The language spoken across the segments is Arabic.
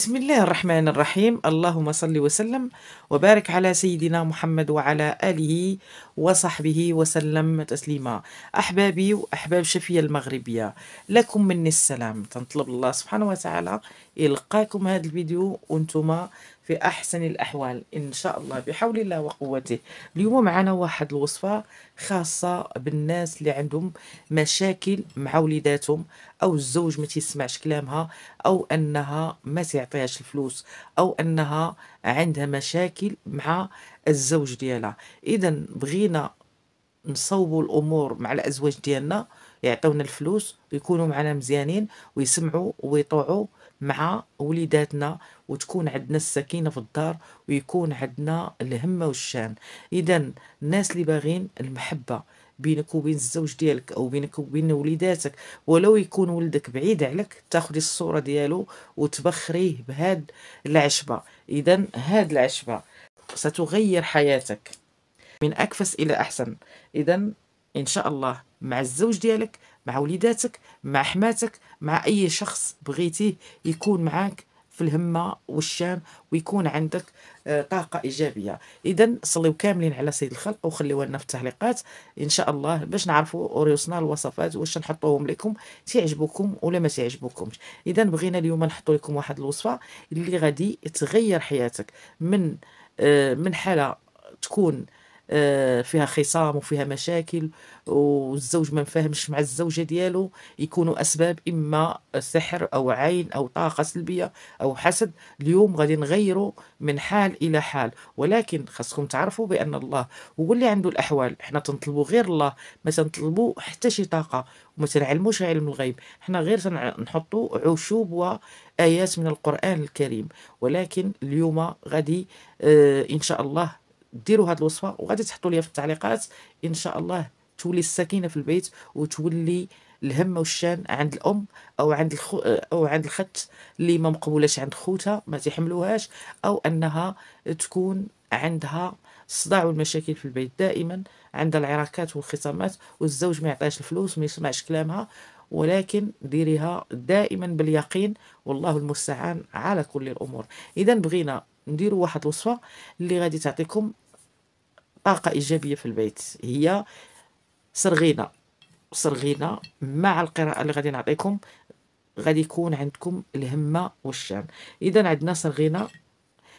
بسم الله الرحمن الرحيم اللهم صل وسلم وبارك على سيدنا محمد وعلى آله وصحبه وسلم تسليما أحبابي وأحباب شفية المغربية لكم مني السلام تنطلب الله سبحانه وتعالى يلقاكم هذا الفيديو وانتم في احسن الاحوال ان شاء الله بحول الله وقوته اليوم معنا واحد الوصفه خاصه بالناس اللي عندهم مشاكل مع وليداتهم او الزوج ما تيسمعش كلامها او انها ما تعطيهاش الفلوس او انها عندها مشاكل مع الزوج ديالها اذا بغينا نصوبوا الامور مع الازواج ديالنا يعطيونا الفلوس ويكونوا معنا مزيانين ويسمعوا ويطوعوا مع وليداتنا وتكون عندنا السكينة في الدار ويكون عندنا الهمة والشان إذا الناس اللي باغين المحبة بينك وبين الزوج ديالك او بينك وبين وليداتك ولو يكون ولدك بعيد عليك تاخدي الصوره ديالو وتبخريه بهاد العشبه اذا هاد العشبه ستغير حياتك من أكفس إلى أحسن إذا إن شاء الله مع الزوج ديالك مع وليداتك مع حماتك مع أي شخص بغيتيه يكون معاك في الهمة والشام ويكون عندك آه، طاقة إيجابية إذا صليوا كاملين على سيد الخلق وخليوا لنا في التعليقات إن شاء الله باش نعرفوا أوريوسنا الوصفات واش نحطوهم لكم تعجبوكم ولا ما تعجبوكمش إذا بغينا اليوم نحط لكم واحد الوصفة اللي غادي تغير حياتك من آه، من حالة تكون آه، فيها خصام وفيها مشاكل والزوج ما فاهمش مع الزوجه ديالو يكونوا اسباب اما سحر او عين او طاقه سلبيه او حسد اليوم غادي نغيروا من حال الى حال ولكن خاصكم تعرفوا بان الله هو اللي عنده الاحوال حنا تنطلبوا غير الله ما تنطلبوا حتى شي طاقه وما تنعلموش علم الغيب حنا غير تنحطوا عشوب وايات من القران الكريم ولكن اليوم غادي آه، ان شاء الله ديروا هذه الوصفه وغادي تحطوا لي في التعليقات ان شاء الله تولي السكينه في البيت وتولي الهم والشان عند الام او عند الخو او عند الخت اللي ما مقبولاش عند خوتها ما تيحملوهاش او انها تكون عندها الصداع والمشاكل في البيت دائما عندها العراكات والخصامات والزوج ما يعطيهاش الفلوس ما يسمعش كلامها ولكن ديريها دائما باليقين والله المستعان على كل الامور اذا بغينا نديروا واحد الوصفه اللي غادي تعطيكم طاقة إيجابية في البيت هي سرغينة سرغينة مع القراءة اللي غادي نعطيكم غادي يكون عندكم الهمة والشان إذا عندنا سرغينة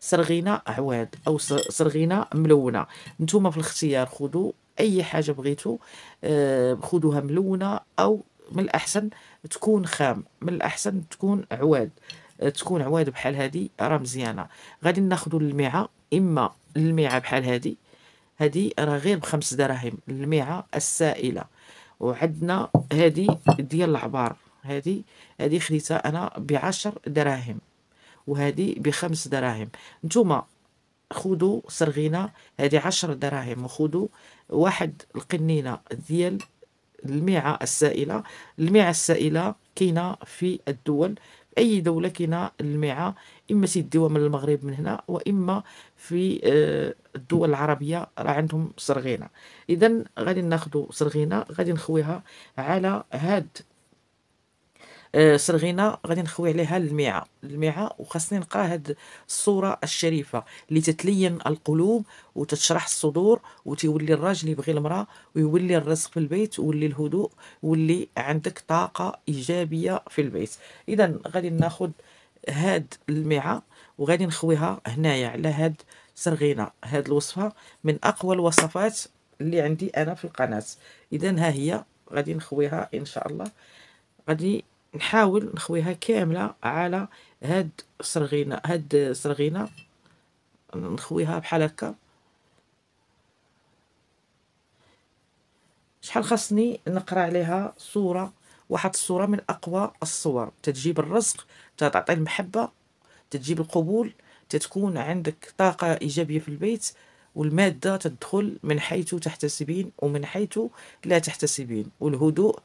سرغينة عواد أو سرغينة ملونة نتوما في الاختيار خذوا أي حاجة بغيتو آه، خذوها ملونة أو من الأحسن تكون خام من الأحسن تكون عواد آه، تكون عواد بحال هذه راه مزيانه غادي ناخذوا الميعه اما الميعه بحال هذه هذه راه غير بخمس دراهم الميعه السائله وعندنا هذه ديال العبار هذه هذه خديتها انا بعشر دراهم وهذه بخمس دراهم نتوما خذوا سرغينه هذه عشر دراهم وخذوا واحد القنينه ديال الميعه السائله الميعه السائله كاينه في الدول اي دوله كاينه الميعه اما تيديوها من المغرب من هنا واما في آه، الدول العربيه راه عندهم سرغينه اذا غادي ناخذ سرغينه غادي نخويها على هاد آه، سرغينه غادي نخوي عليها الميعه الميعه وخاصني نقرا هاد الصوره الشريفه اللي تتلين القلوب وتتشرح الصدور وتولي الراجل يبغي المراه ويولي الرزق في البيت ويولي الهدوء ويولي عندك طاقه ايجابيه في البيت اذا غادي ناخذ هاد الميعه وغادي نخويها هنايا على هاد سرغينه هاد الوصفه من اقوى الوصفات اللي عندي انا في القناه اذا ها هي غادي نخويها ان شاء الله غادي نحاول نخويها كامله على هاد الصرغينه هاد الصرغينه نخويها بحال هكا شحال خاصني نقرا عليها صوره واحد الصوره من اقوى الصور تتجيب الرزق تتعطي المحبه تتجيب القبول تتكون عندك طاقه ايجابيه في البيت والماده تدخل من حيث تحتسبين ومن حيث لا تحتسبين والهدوء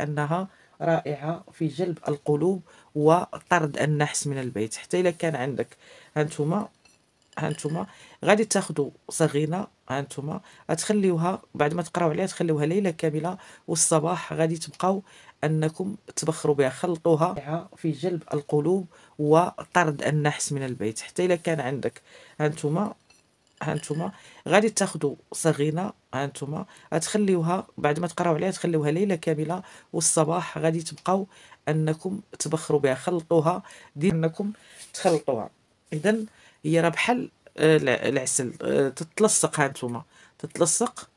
انها رائعة في جلب القلوب وطرد النحس من البيت حتى إلا كان عندك هانتوما هانتوما غادي تاخدو صغينه هانتوما غتخليوها بعد ما تقراو عليها تخليوها ليله كامله والصباح غادي تبقاو انكم تبخروا بها خلطوها في جلب القلوب وطرد النحس من البيت حتى الا كان عندك هانتوما هانتوما غادي تاخذوا صغيره هانتوما غتخليوها بعد ما تقراو عليها تخليوها ليله كامله والصباح غادي تبقاو انكم تبخروا بها خلطوها دير انكم تخلطوها اذا هي راه بحال آه، العسل آه، تتلصق هانتوما تتلصق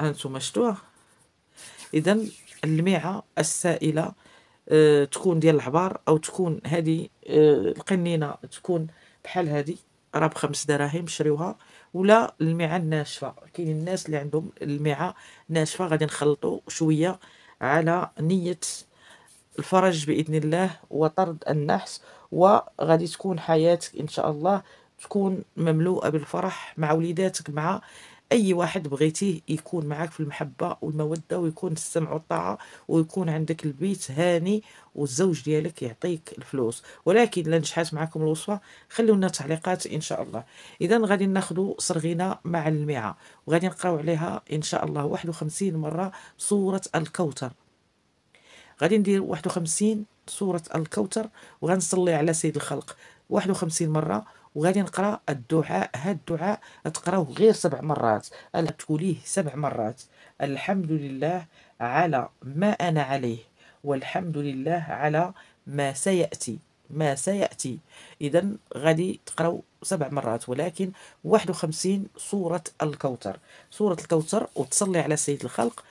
هانتوما شتوها اذا الميعه السائله آه، تكون ديال العبار او تكون هذه القنينه تكون بحال هذه راه بخمس دراهم شريوها ولا المعه الناشفه كاين الناس اللي عندهم المعه ناشفه غادي نخلطو شويه على نيه الفرج باذن الله وطرد النحس وغادي تكون حياتك ان شاء الله تكون مملوءه بالفرح مع وليداتك مع أي واحد بغيتيه يكون معاك في المحبة والمودة ويكون السمع والطاعة ويكون عندك البيت هاني والزوج ديالك يعطيك الفلوس ولكن إلا نجحات معكم الوصفة خلونا تعليقات إن شاء الله إذا غادي ناخدو صرغينا مع الميعه وغادي نقراو عليها إن شاء الله 51 مرة سورة الكوثر غادي ندير 51 سورة الكوثر وغنصلي على سيد الخلق 51 مرة وغادي نقرا الدعاء هاد الدعاء تقراوه غير سبع مرات تقوليه سبع مرات الحمد لله على ما انا عليه والحمد لله على ما سياتي ما سياتي اذا غادي تقراو سبع مرات ولكن 51 سوره الكوثر سوره الكوثر وتصلي على سيد الخلق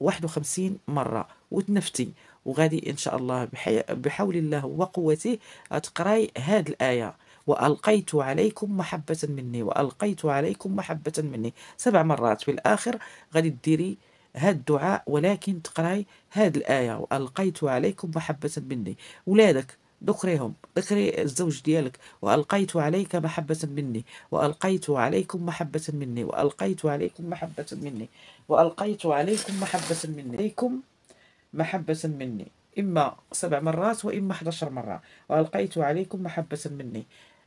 51 مره وتنفتي وغادي ان شاء الله بحول الله وقوته تقراي هاد الايه والقيت عليكم محبه مني والقيت عليكم محبه مني سبع مرات في الاخر غادي ديري هاد الدعاء ولكن تقراي هاد الايه والقيت عليكم محبه مني ولادك ذكريهم ذكري الزوج ديالك والقيت عليك محبه مني والقيت عليكم محبه مني والقيت عليكم محبه مني والقيت عليكم محبه مني عليكم محبة مني إما سبع مرات وإما 11 مرة وألقيت عليكم محبة مني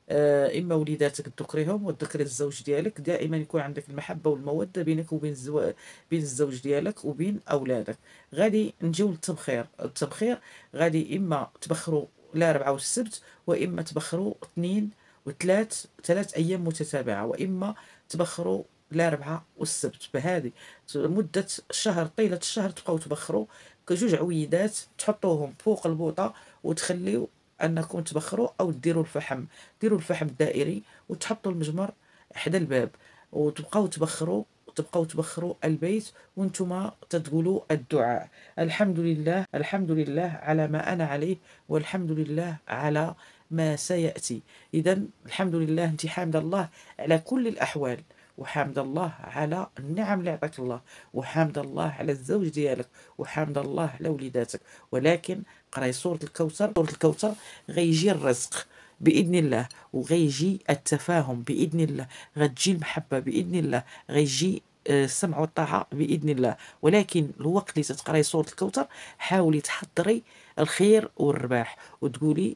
آه، إما وليداتك تكرههم وتذكري الزوج ديالك دائما يكون عندك المحبة والمودة بينك وبين زو... بين الزوج ديالك وبين أولادك غادي نجيو للتبخير التبخير غادي إما تبخروا الأربعة والسبت وإما تبخروا اثنين وثلاث ثلاث أيام متتابعة وإما تبخروا الأربعة والسبت بهذه مدة شهر طيلة الشهر تبقاو تبخروا كجوج عويدات تحطوهم فوق البوطه وتخليو انكم تبخروا او ديروا الفحم ديروا الفحم الدائري وتحطوا المجمر حدا الباب وتبقاو تبخروا تبقاو تبخروا البيت وانتم تقولوا الدعاء الحمد لله الحمد لله على ما انا عليه والحمد لله على ما سياتي اذا الحمد لله انت حامد الله على كل الاحوال وحامد الله على النعم اللي عطاك الله وحامد الله على الزوج ديالك وحامد الله على وليداتك ولكن قراي سوره الكوثر سوره الكوثر غيجي الرزق باذن الله وغيجي التفاهم باذن الله غتجي المحبه باذن الله غيجي آه، السمع والطاعه باذن الله ولكن الوقت اللي تتقراي سوره الكوثر حاولي تحضري الخير والرباح وتقولي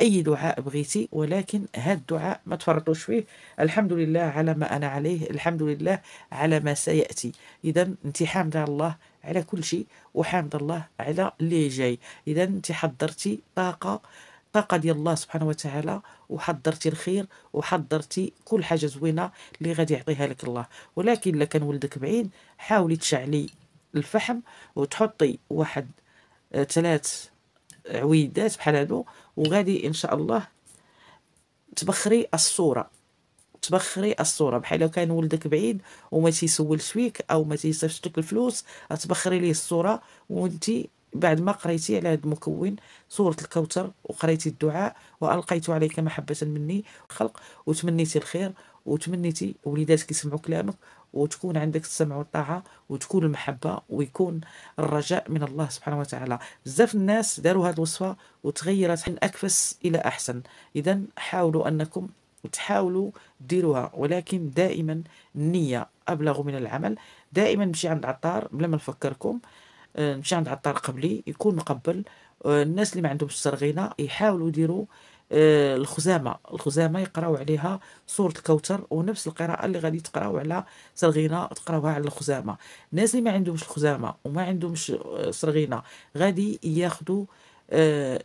أي دعاء بغيتي ولكن هذا الدعاء ما تفرطوش فيه الحمد لله على ما أنا عليه الحمد لله على ما سيأتي إذا أنت حامدة الله على كل شيء وحامد الله على اللي جاي إذا أنت حضرتي طاقة طاقه ديال الله سبحانه وتعالى وحضرتي الخير وحضرتي كل حاجه زوينه اللي غادي يعطيها لك الله ولكن الا كان ولدك بعيد حاولي تشعلي الفحم وتحطي واحد آه، ثلاث عويدات بحال هادو وغادي ان شاء الله تبخري الصوره تبخري الصوره بحال كان ولدك بعيد وما تيسولش فيك او ما تيصيفطش لك الفلوس تبخري ليه الصوره وانت بعد ما قريتي على هذا المكون سورة الكوثر وقريتي الدعاء وألقيت عليك محبة مني خلق وتمنيتي الخير وتمنيتي وليداتك يسمعوا كلامك وتكون عندك السمع والطاعة وتكون المحبة ويكون الرجاء من الله سبحانه وتعالى بزاف الناس داروا هذه الوصفة وتغيرت من أكفس إلى أحسن إذا حاولوا أنكم تحاولوا ديروها ولكن دائما النية أبلغ من العمل دائما نمشي عند العطار بلا ما نفكركم نمشي آه، عند عطار قبلي يكون مقبل آه، الناس اللي ما عندهمش السرغينه يحاولوا يديروا آه، الخزامه الخزامه يقراو عليها سوره الكوثر ونفس القراءه اللي غادي تقراو على سرغينه تقراوها على الخزامه الناس اللي ما عندهمش الخزامه وما عندهمش سرغينه غادي ياخذوا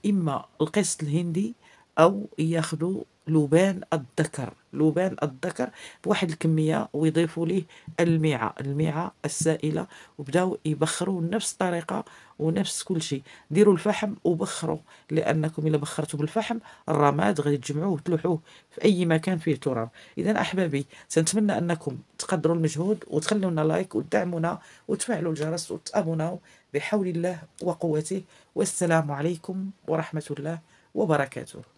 اما القسط الهندي او ياخذوا لبان الذكر لبان الذكر بواحد الكميه ويضيفوا ليه الميعه الميعه السائله وبداو يبخروا نفس الطريقه ونفس كل شيء ديروا الفحم وبخروا لانكم الا بخرتوا بالفحم الرماد غادي تجمعوه وتلوحوه في اي مكان فيه تراب اذا احبابي سنتمنى انكم تقدروا المجهود وتخلونا لايك وتدعمونا وتفعلوا الجرس وتابوناو بحول الله وقوته والسلام عليكم ورحمه الله وبركاته